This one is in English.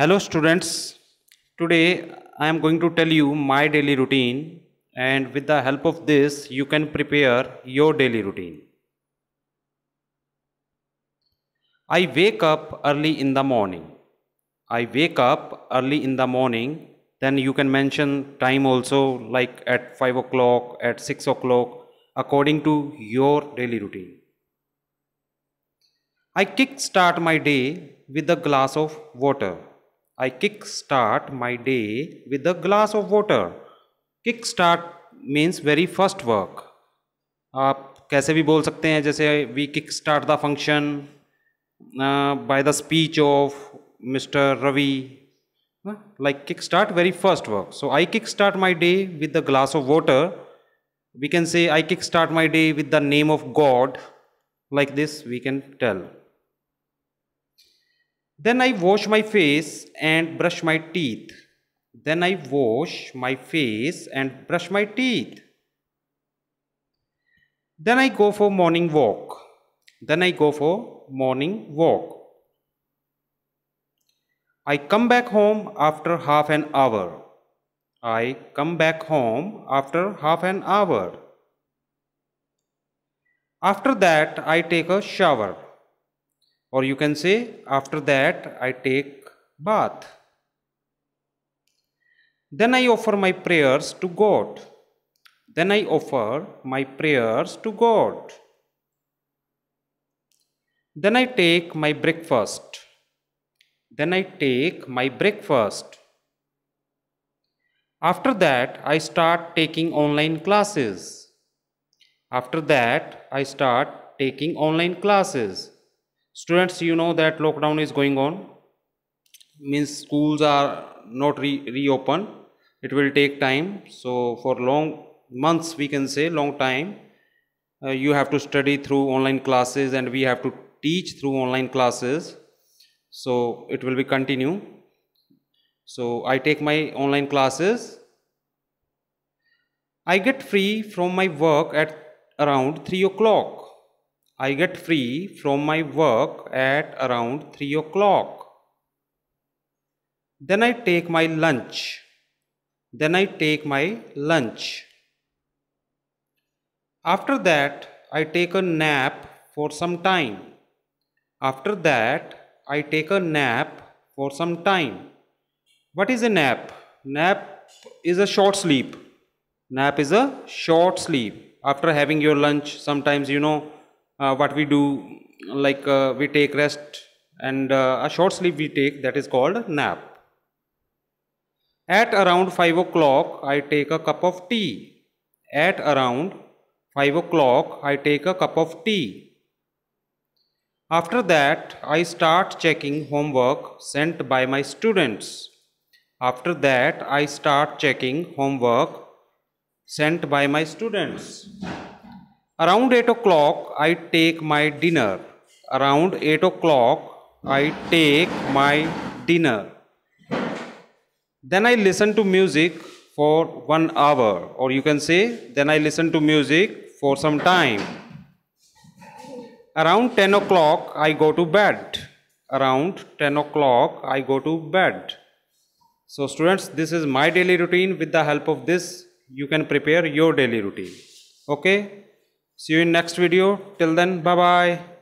hello students today i am going to tell you my daily routine and with the help of this you can prepare your daily routine i wake up early in the morning i wake up early in the morning then you can mention time also like at 5 o'clock at 6 o'clock according to your daily routine i kick start my day with a glass of water I kick start my day with a glass of water. Kick start means very first work. आप कैसे भी बोल सकते हैं जैसे we kick start the function by the speech of Mr. Ravi. like start very first work so i kick start my day with a glass of water we can say i kick start my day with the name of god like this we can tell then I wash my face and brush my teeth. Then I wash my face and brush my teeth. Then I go for morning walk. Then I go for morning walk. I come back home after half an hour. I come back home after half an hour. After that, I take a shower or you can say after that I take bath. Then I offer my prayers to God. Then I offer my prayers to God. Then I take my breakfast. Then I take my breakfast. After that, I start taking online classes. After that, I start taking online classes students you know that lockdown is going on means schools are not re reopened it will take time so for long months we can say long time uh, you have to study through online classes and we have to teach through online classes so it will be continue so i take my online classes i get free from my work at around 3 o'clock I get free from my work at around 3 o'clock. Then I take my lunch. Then I take my lunch. After that, I take a nap for some time. After that, I take a nap for some time. What is a nap? Nap is a short sleep. Nap is a short sleep. After having your lunch, sometimes you know uh, what we do, like uh, we take rest and uh, a short sleep we take that is called nap. At around 5 o'clock, I take a cup of tea. At around 5 o'clock, I take a cup of tea. After that, I start checking homework sent by my students. After that, I start checking homework sent by my students. Around 8 o'clock, I take my dinner. Around 8 o'clock, I take my dinner. Then I listen to music for one hour, or you can say, then I listen to music for some time. Around 10 o'clock, I go to bed. Around 10 o'clock, I go to bed. So, students, this is my daily routine. With the help of this, you can prepare your daily routine. Okay. See you in next video. Till then, bye-bye.